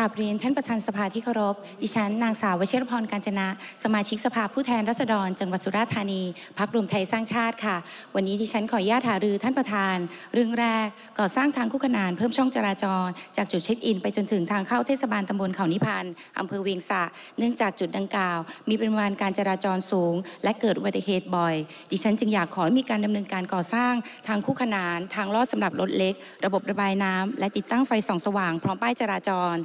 ราบเรียนท่านประธานสภาที่เคารพ ดิฉันนางสาววชิรพรกาญจนะสมาชิกสภาผู้แทนราษฎร จังหวัดสุราษฎร์ธานีพักรวมไทยสร้างชาติค่ะ วันนี้ดิฉันขออนุญาตหารือท่านประธาน เรื่องแรกก่อสร้างทางคู่ขนานเพิ่มช่องจราจร จากจุดเช็คอิน ไปจนถึงทางเข้าเทศบาลตำบลเขานิพันธ์อำเภอเวียงสะเนื่องจากจุดดังกล่าวมีปริมาณการจราจรสูงและเกิดอุบัติเหตุบ่อย ดิฉันจึงอยากขอให้มีการดำเนินการก่อสร้างทางคู่ขนานทางลอดสำหรับรถเล็ก ระบบระบายน้ำ และติดตั้งไฟส่องสว่าง พร้อมป้ายจราจร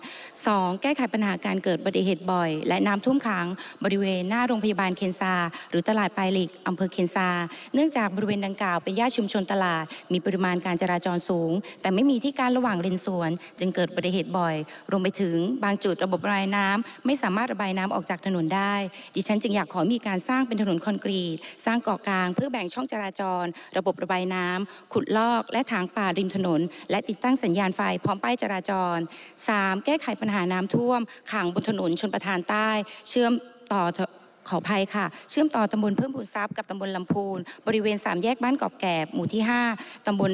2. แก้ไขปัญหาการเกิดอุบัติเหตุบ่อย และน้ำท่วมขังบริเวณหน้าโรงพยาบาลเคนซาหรือตลาดปลายหลิกอำเภอเคนซาเนื่องจากบริเวณดังกล่าวเป็นย่าชุมชนตลาด มีปริมาณการจราจรสูง แต่ไม่มีที่การระหว่างเลนสวน จึงเกิดอุบัติเหตุบ่อย รวมไปถึงบางจุดระบบระบายน้ำ ไม่สามารถระบายน้ำออกจากถนนได้ ดิฉันจึงอยากขอมีการสร้างเป็นถนนคอนกรีต สร้างเกาะกลางเพื่อแบ่งช่องจราจร ระบบระบายน้ำ ขุดลอก และถางป่าริมถนนและติดตั้งสัญญาณไฟพร้อมป้ายจราจร 3. แก้ไขปัญหาน้ำท่วม ขังบนถนน ชนประทานใต้ เชื่อมต่อขอภัยค่ะ เชื่อมต่อตำบลเพิ่มพูนทรัพย์กับตำบลลำพูน บริเวณสามแยกบ้านกอบแกบ หมู่ที่ 5ตำบล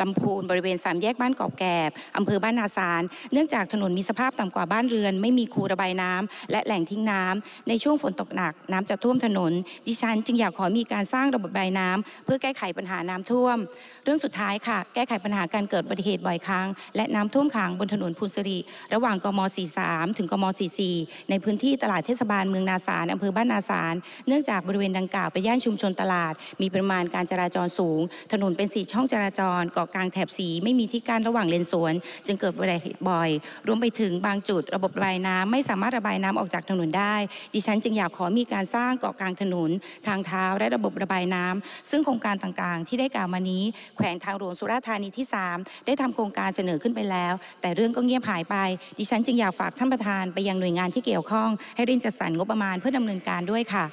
ลำพูนบริเวณสามแยกบ้านกอบแกบ อำเภอบ้านนาซานเนื่องจากถนนมีสภาพต่ำกว่าบ้านเรือนไม่มีคูระบายน้ำ และแหล่งทิ้งน้ำในช่วงฝนตกหนักน้ำจะท่วมถนน ดิฉันจึงอยากขอมีการสร้างระบบระบายน้ำ เพื่อแก้ไขปัญหาน้ำท่วม เรื่องสุดท้ายค่ะ แก้ไขปัญหาการเกิดอุบัติเหตุบ่อยครั้ง และน้ำท่วมขังบนถนนพูนสิริระหว่างกม 43ถึงกม44ในพื้นที่ตลาดเทศบาลเมืองนาสารอำเภอบ้านนาสารเนื่องจากบริเวณดังกล่าวเป็นย่านชุมชนตลาด มีปริมาณการจราจรสูง ถนนเป็นสี่ช่องจราจรกาะกลางแถบสีไม่มีที่กั้นระหว่างเลนสวน จึงเกิดอุบัติเหตุบ่อย รวมไปถึงบางจุดระบบระบายน้ำ ไม่สามารถระบายน้ำออกจากถนนได้ดิฉันจึงอยากขอมีการสร้างเกาะกลางถนน ทางเท้าและระบบระบายน้ำ ซึ่งโครงการต่างๆ ที่ได้กล่าวมานี้แขวงทางหลวงสุราษฎร์ธานีที่ 3 ได้ทำโครงการเสนอขึ้นไปแล้ว แต่เรื่องก็เงียบหายไปดิฉันจึงอยากฝากท่านประธานไปยังหน่วยงานที่เกี่ยวข้อง ให้เร่งจัดสรรงบประมาณเพื่อดำเนินการด้วยค่ะ